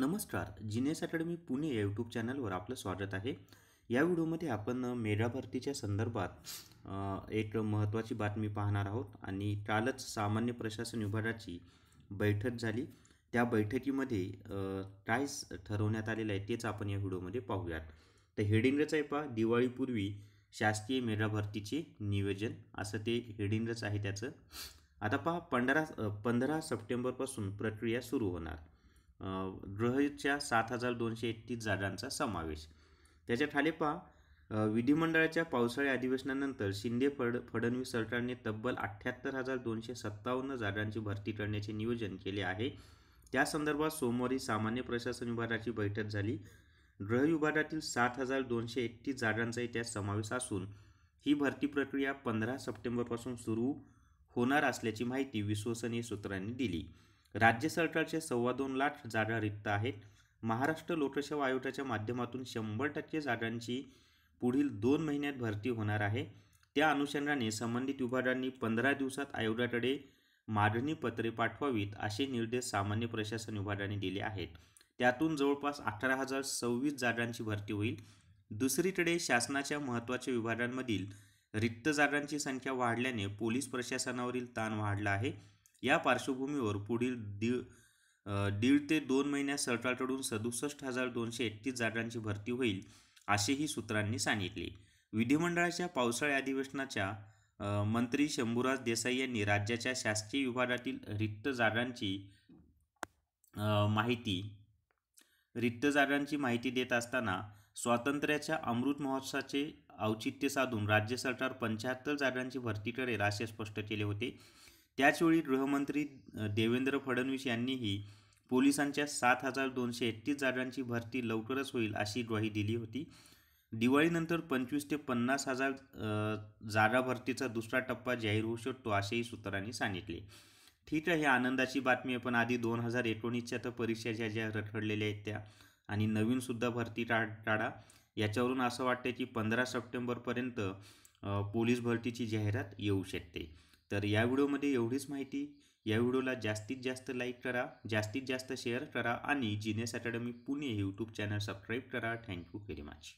नमस्कार जिनेस academy Pune YouTube चॅनलवर आपलं स्वागत आहे या व्हिडिओमध्ये आपण मेगा भरतीच्या संदर्भात एक महत्त्वाची बातमी पाहणार आहोत आणि कालच सामान्य प्रशासन विभागाची बैठक झाली त्या बैठकीमध्ये काय ठरवण्यात आलेलं आहे तेच आपण या व्हिडिओमध्ये पाहूयात तर हेडिंगच आहे पहा दिवाळीपूर्वी शासकीय मेगा भरतीचे नियोजन असं ते हेडिंगच आहे त्याचं आता पहा पंधरा पंधरा सप्टेंबरपासून प्रक्रिया सुरू होणार ग्रहच्या सात हजार दोनशे एकतीस जागांचा समावेश त्याच्या ठालेपा पहा विधिमंडळाच्या पावसाळी अधिवेशनानंतर शिंदे फड फडणवीस सरकारने तब्बल अठ्ठ्याहत्तर हजार दोनशे सत्तावन्न जागांची भरती करण्याचे नियोजन केले आहे त्या संदर्भात सोमवारी सामान्य प्रशासन विभागाची बैठक झाली ग्रह विभागातील सात हजार दोनशे एकतीस जागांचाही त्यात समावेश असून ही भरती प्रक्रिया पंधरा सप्टेंबरपासून सुरू होणार असल्याची माहिती विश्वसनीय सूत्रांनी दिली राज्य सरकारचे सव्वा दोन लाख जागा रिक्त आहेत महाराष्ट्र लोकसेवा आयोगाच्या माध्यमातून शंभर टक्के जागांची पुढील दोन महिन्यात भरती होणार आहे त्या अनुषंगाने संबंधित विभागांनी पंधरा दिवसात आयोगाकडे मागणी पत्रे पाठवावीत असे निर्देश सामान्य प्रशासन विभागाने दिले आहेत त्यातून जवळपास अठरा हजार सव्वीस जागांची भरती होईल दुसरीकडे शासनाच्या महत्त्वाच्या विभागांमधील रिक्त जागांची संख्या वाढल्याने पोलीस प्रशासनावरील ताण वाढला आहे या पार्श्वभूमीवर पुढील दीड दीड ते दोन महिन्यात सरकारकडून सदुसष्ट हजार दोनशे एकतीस जागांची भरती होईल असेही सूत्रांनी सांगितले विधिमंडळाच्या पावसाळी अधिवेशनाच्या मंत्री शंभूराज देसाई यांनी राज्याच्या शासकीय विभागातील रिक्त जागांची माहिती रिक्त जागांची माहिती देत असताना स्वातंत्र्याच्या अमृत महोत्सवाचे औचित्य साधून राज्य सरकार पंच्याहत्तर जागांची भरती करेल असे स्पष्ट केले होते त्याचवेळी गृहमंत्री देवेंद्र फडणवीस यांनीही पोलिसांच्या सात हजार दोनशे एकतीस जागांची भरती लवकरच होईल अशी ग्वाही दिली होती दिवाळीनंतर पंचवीस ते पन्नास हजार जागा भरतीचा दुसरा टप्पा जाहीर होऊ शकतो असेही सूत्रांनी सांगितले ठीक आहे आनंदाची बातमी आहे पण आधी दोन हजार एकोणीसच्या तर परीक्षा ज्या ज्या रखडलेल्या आहेत त्या आणि नवीनसुद्धा भरती टा टाळा याच्यावरून असं वाटतं की पंधरा सप्टेंबरपर्यंत पोलीस भरतीची जाहिरात येऊ शकते तर या व्हिडिओमध्ये एवढीच माहिती या व्हिडिओला जास्तीत जास्त लाईक करा जास्तीत जास्त शेअर करा आणि genius academy Pune YouTube channel subscribe करा थँक्यू व्हेरी मच